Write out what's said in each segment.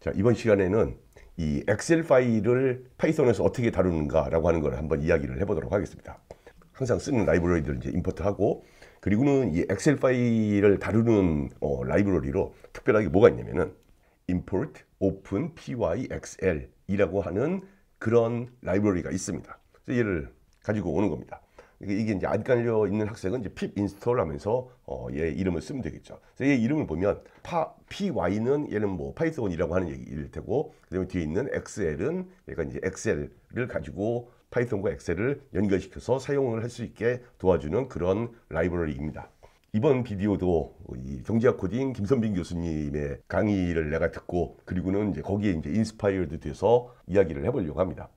자, 이번 시간에는 이 엑셀 파일을 파이썬에서 어떻게 다루는가라고 하는 걸 한번 이야기를 해보도록 하겠습니다. 항상 쓰는 라이브러리들을 이제 임포트하고 그리고는 이 엑셀 파일을 다루는 어, 라이브러리로 특별하게 뭐가 있냐면은 import open pyxl이라고 하는 그런 라이브러리가 있습니다. 그래서 얘를 가지고 오는 겁니다. 이게 이제 안 깔려 있는 학생은 이제 pip 인스톨 하면서 어, 얘 이름을 쓰면 되겠죠. 그래서 얘 이름을 보면 파, py는 얘는 뭐 파이썬이라고 하는 얘기일 테고 그다음에 뒤에 있는 xl은 얘가 이제 엑셀을 가지고 파이썬과 엑셀을 연결시켜서 사용을 할 수 있게 도와주는 그런 라이브러리입니다. 이번 비디오도 이 경제학 코딩 김선빈 교수님의 강의를 내가 듣고 그리고는 이제 거기에 이제 인스파이어드 돼서 이야기를 해보려고 합니다.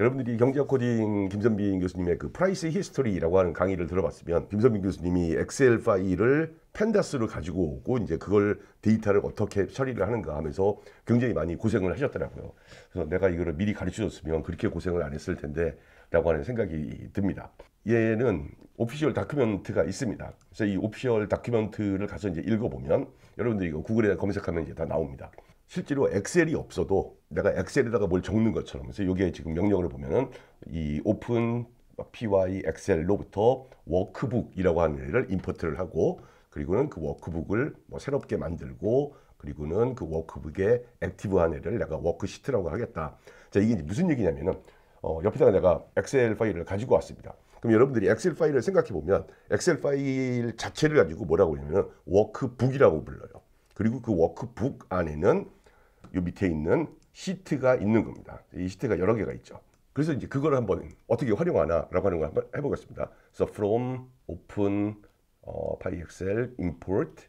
여러분들이 경제학 코딩 김선빈 교수님의 그 프라이스 히스토리라고 하는 강의를 들어봤으면 김선빈 교수님이 엑셀 파일을 펜다스를 가지고 오고 이제 그걸 데이터를 어떻게 처리를 하는가 하면서 굉장히 많이 고생을 하셨더라고요. 그래서 내가 이거를 미리 가르쳐줬으면 그렇게 고생을 안 했을 텐데 라고 하는 생각이 듭니다. 얘는 오피셜 다큐멘트가 있습니다. 그래서 이 오피셜 다큐멘트를 가서 이제 읽어보면 여러분들이 이거 구글에 검색하면 이제 다 나옵니다. 실제로 엑셀이 없어도 내가 엑셀에다가 뭘 적는 것처럼 그래서 여기에 지금 명령로 보면은 이 오픈 py 엑셀로부터 워크북이라고 하는 애를 임포트를 하고 그리고는 그 워크북을 뭐 새롭게 만들고 그리고는 그 워크북에 액티브한 애를 내가 워크시트라고 하겠다. 자 이게 무슨 얘기냐면은 어, 옆에다가 내가 엑셀 파일을 가지고 왔습니다. 그럼 여러분들이 엑셀 파일을 생각해 보면 엑셀 파일 자체를 가지고 뭐라고 하냐면 워크북이라고 불러요. 그리고 그 워크북 안에는 이 밑에 있는 시트가 있는 겁니다. 이 시트가 여러 개가 있죠. 그래서 이제 그걸 한번 어떻게 활용하나라고 하는 걸 한번 해보겠습니다. 그래서 from open 어, 파이 엑셀 import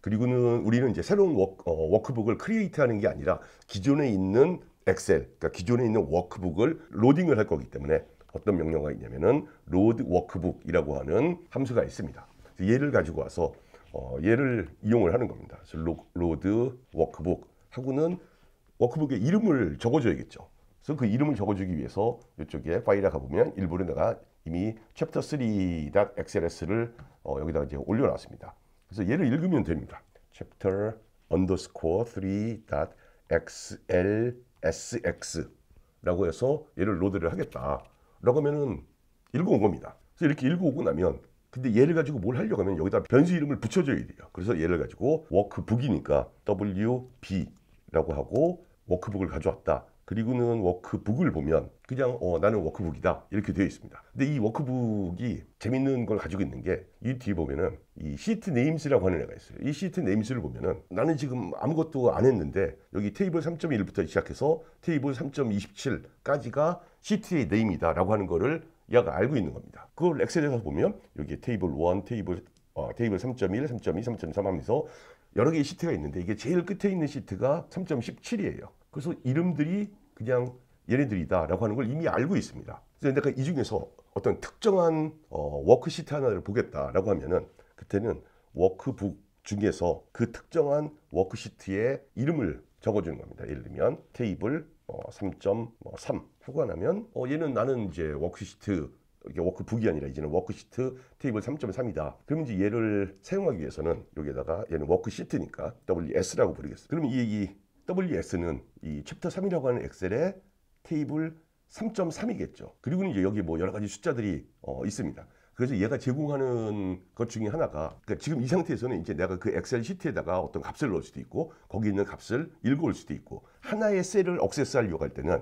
그리고는 우리는 이제 새로운 워크, 어, 워크북을 크리에이트하는 게 아니라 기존에 있는 엑셀, 그러니까 기존에 있는 워크북을 로딩을 할 거기 때문에 어떤 명령어가 있냐면은 load workbook이라고 하는 함수가 있습니다. 얘를 가지고 와서 어, 얘를 이용을 하는 겁니다. 그래서 로드 워크북 하고는 워크북에 이름을 적어줘야겠죠. 그래서 그 이름을 적어주기 위해서 이쪽에 파일에 가보면 일부러 내가 이미 챕터 3.xls를 어, 여기다가 이제 올려놨습니다. 그래서 얘를 읽으면 됩니다. 챕터 언더스코어 3.xlsx라고 해서 얘를 로드를 하겠다. 라고 하면은 읽어온 겁니다. 그래서 이렇게 읽어오고 나면 근데 얘를 가지고 뭘 하려고 하면 여기다 변수 이름을 붙여줘야 돼요. 그래서 얘를 가지고 워크북이니까 WB라고 하고 워크북을 가져왔다. 그리고는 워크북을 보면 그냥 어, 나는 워크북이다 이렇게 되어 있습니다. 근데 이 워크북이 재밌는 걸 가지고 있는 게 이 뒤에 보면은 이 시트 네임스라고 하는 애가 있어요. 이 시트 네임스를 보면은 나는 지금 아무것도 안 했는데 여기 테이블 3.1부터 시작해서 테이블 3.27까지가 시트의 네임이다라고 하는 거를 약을 알고 있는 겁니다. 그걸 엑셀에 가서 보면 여기에 테이블 1, 테이블 어, 테이블 3.1, 3.2, 3.3 하면서 여러 개의 시트가 있는데 이게 제일 끝에 있는 시트가 3.17이에요. 그래서 이름들이 그냥 얘네들이다라고 하는 걸 이미 알고 있습니다. 그래서 내가 이 중에서 어떤 특정한 어, 워크시트 하나를 보겠다라고 하면은 그때는 워크북 중에서 그 특정한 워크시트의 이름을 적어주는 겁니다. 예를 들면 테이블 3.3 하고 나면 어, 얘는 나는 이제 워크시트 이게 워크북이 아니라 이제는 워크시트 테이블 3.3이다. 그럼 이제 얘를 사용하기 위해서는 여기에다가 얘는 워크시트니까 WS라고 부르겠습니 그러면 이, 이 WS는 이 챕터 3이라고 하는 엑셀의 테이블 3.3이겠죠. 그리고 이제 여기 뭐 여러 가지 숫자들이 어, 있습니다. 그래서 얘가 제공하는 것 중에 하나가 그러니까 지금 이 상태에서는 이제 내가 그 엑셀 시트에다가 어떤 값을 넣을 수도 있고 거기 있는 값을 읽어올 수도 있고 하나의 셀을 억세스하려고 할 때는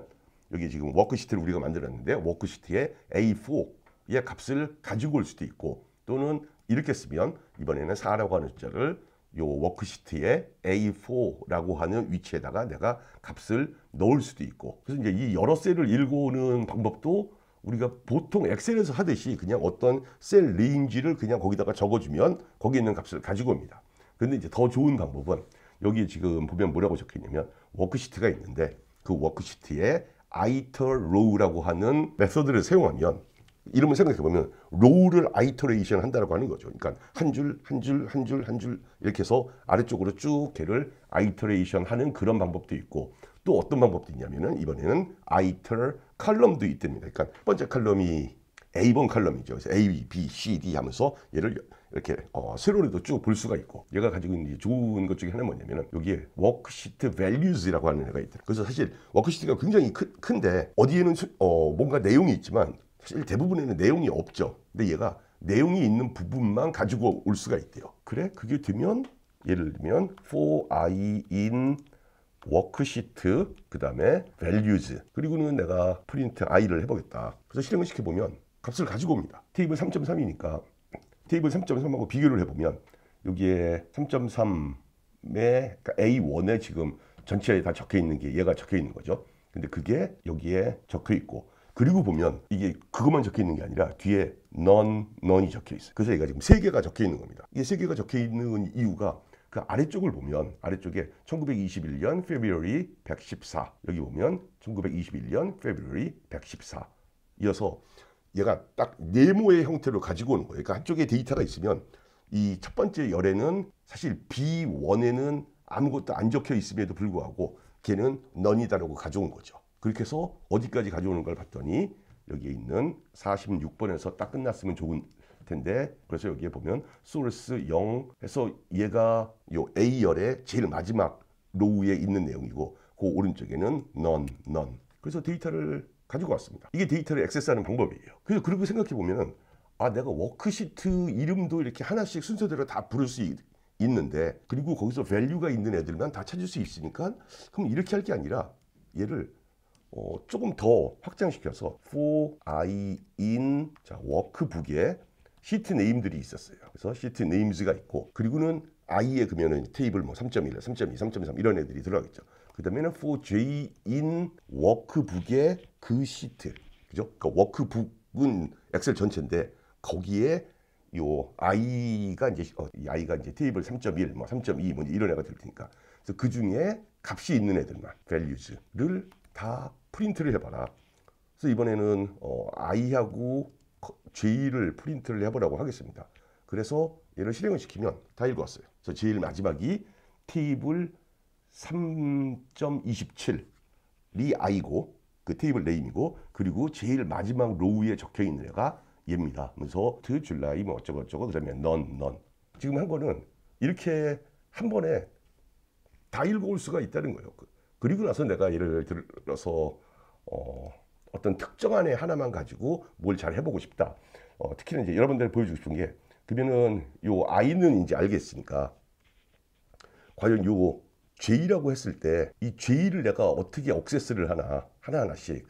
여기 지금 워크시트를 우리가 만들었는데 워크시트에 A4의 값을 가지고 올 수도 있고 또는 이렇게 쓰면 이번에는 4라고 하는 숫자를 요 워크시트에 A4라고 하는 위치에다가 내가 값을 넣을 수도 있고 그래서 이제 이 여러 셀을 읽어오는 방법도 우리가 보통 엑셀에서 하듯이 그냥 어떤 셀 레인지를 그냥 거기다가 적어주면 거기에 있는 값을 가지고 옵니다. 근데 이제 더 좋은 방법은 여기 지금 보면 뭐라고 적혀있냐면 워크시트가 있는데 그 워크시트에 아이터 로우라고 하는 메서드를 사용하면 이름을 생각해보면 로우를 아이터레이션 한다고 하는 거죠. 그러니까 한 줄, 한 줄, 한 줄, 한 줄 이렇게 해서 아래쪽으로 쭉개를 아이터레이션 하는 그런 방법도 있고 또 어떤 방법도 있냐면은 이번에는 아이틀 칼럼도 있답니다. 그러니까 번째 칼럼이 A번 칼럼이죠. 그래서 A, B, C, D 하면서 얘를 이렇게 어, 세로로도 쭉 볼 수가 있고 얘가 가지고 있는 좋은 것 중에 하나 뭐냐면은 여기에 워크시트 밸류즈라고 하는 애가 있다. 그래서 사실 워크시트가 굉장히 크, 큰데 어디에는 어, 뭔가 내용이 있지만 사실 대부분에는 내용이 없죠. 근데 얘가 내용이 있는 부분만 가지고 올 수가 있대요. 그래? 그게 되면 예를 들면 for i in 워크시트, 그 다음에 values, 그리고는 내가 프린트 i를 해보겠다. 그래서 실행을 시켜보면 값을 가지고 옵니다. 테이블 3.3이니까 테이블 3.3하고 비교를 해보면 여기에 3 3에 A1에 지금 전체에 다 적혀 있는 게 얘가 적혀 있는 거죠. 근데 그게 여기에 적혀 있고 그리고 보면 이게 그것만 적혀 있는 게 아니라 뒤에 none, none이 적혀 있어요. 그래서 얘가 지금 세 개가 적혀 있는 겁니다. 이게 세 개가 적혀 있는 이유가 그 아래쪽을 보면 아래쪽에 1921년 February 114 여기 보면 1921년 February 114 이어서 얘가 딱 네모의 형태로 가지고 오는 거예요. 그러니까 한쪽에 데이터가 있으면 이 첫 번째 열에는 사실 B1에는 아무것도 안 적혀 있음에도 불구하고 걔는 넌이다라고 가져온 거죠. 그렇게 해서 어디까지 가져오는 걸 봤더니 여기에 있는 46번에서 딱 끝났으면 좋은 텐데 그래서 여기에 보면 소스 0해서 얘가 요 A열의 제일 마지막 로우에 있는 내용이고 그 오른쪽에는 none, none. 그래서 데이터를 가지고 왔습니다. 이게 데이터를 액세스하는 방법이에요. 그래서 그리고 생각해 보면아 내가 워크시트 이름도 이렇게 하나씩 순서대로 다 부를 수 있는데 그리고 거기서 v a l u e 가 있는 애들만 다 찾을 수 있으니까 그럼 이렇게 할 게 아니라 얘를 어, 조금 더 확장시켜서 for i in 자 워크북에 시트 네임들이 있었어요. 그래서 시트 네임즈가 있고 그리고는 I의 그러면은 테이블 뭐 3.1, 3.2, 3.3 이런 애들이 들어가겠죠. 그다음에는 f o J in 워크북의 그 시트. 그죠? 그러니까 워크북은 엑셀 전체인데 거기에 요 i가 이제 어, i가 이제 테이블 3.1, 뭐 3.2, 뭐 이런 애가 될 테니까. 그래서 그 중에 값이 있는 애들만 values를 다 프린트를 해봐라. 그래서 이번에는 어, i하고 제 G를 프린트를 해보라고 하겠습니다. 그래서 얘를 실행을 시키면 다읽어어요 그래서 제일 마지막이 테이블 3.27이 i고 그 테이블 네임이고 그리고 제일 마지막 로우에 적혀 있는 애가 얘입니다. 그래서 드 줄라이 뭐 어쩌고 저쩌고 그다음넌 넌. 지금 한 거는 이렇게 한 번에 다 읽어올 수가 있다는 거예요. 그, 그리고 나서 내가 예를 들어서 어 어떤 특정한 애 하나만 가지고 뭘 잘 해보고 싶다. 어, 특히나 이제 여러분들 보여주고 싶은 게 그러면은 요 I는 이제 알겠으니까 과연 요 J라고 했을 때 이 J를 내가 어떻게 억세스를 하나 하나하나씩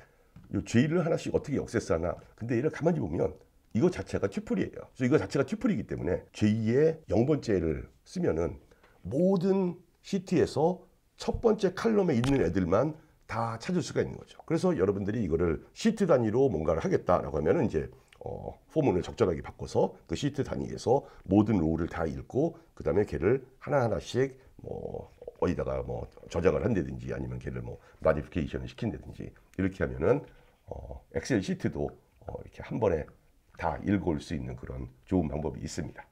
요 J를 하나씩 어떻게 억세스하나 근데 얘를 가만히 보면 이거 자체가 튜플이에요 그래서 이거 자체가 튜플이기 때문에 J의 0번째를 쓰면은 모든 시트에서 첫 번째 칼럼에 있는 애들만 다 찾을 수가 있는 거죠. 그래서 여러분들이 이거를 시트 단위로 뭔가를 하겠다라고 하면 이제 어, 포문을 적절하게 바꿔서 그 시트 단위에서 모든 로우를 다 읽고 그 다음에 걔를 하나하나씩 뭐 어디다가 뭐 저장을 한다든지 아니면 걔를 뭐 마디피케이션을 시킨다든지 이렇게 하면은 어, 엑셀 시트도 어, 이렇게 한 번에 다읽을수 있는 그런 좋은 방법이 있습니다.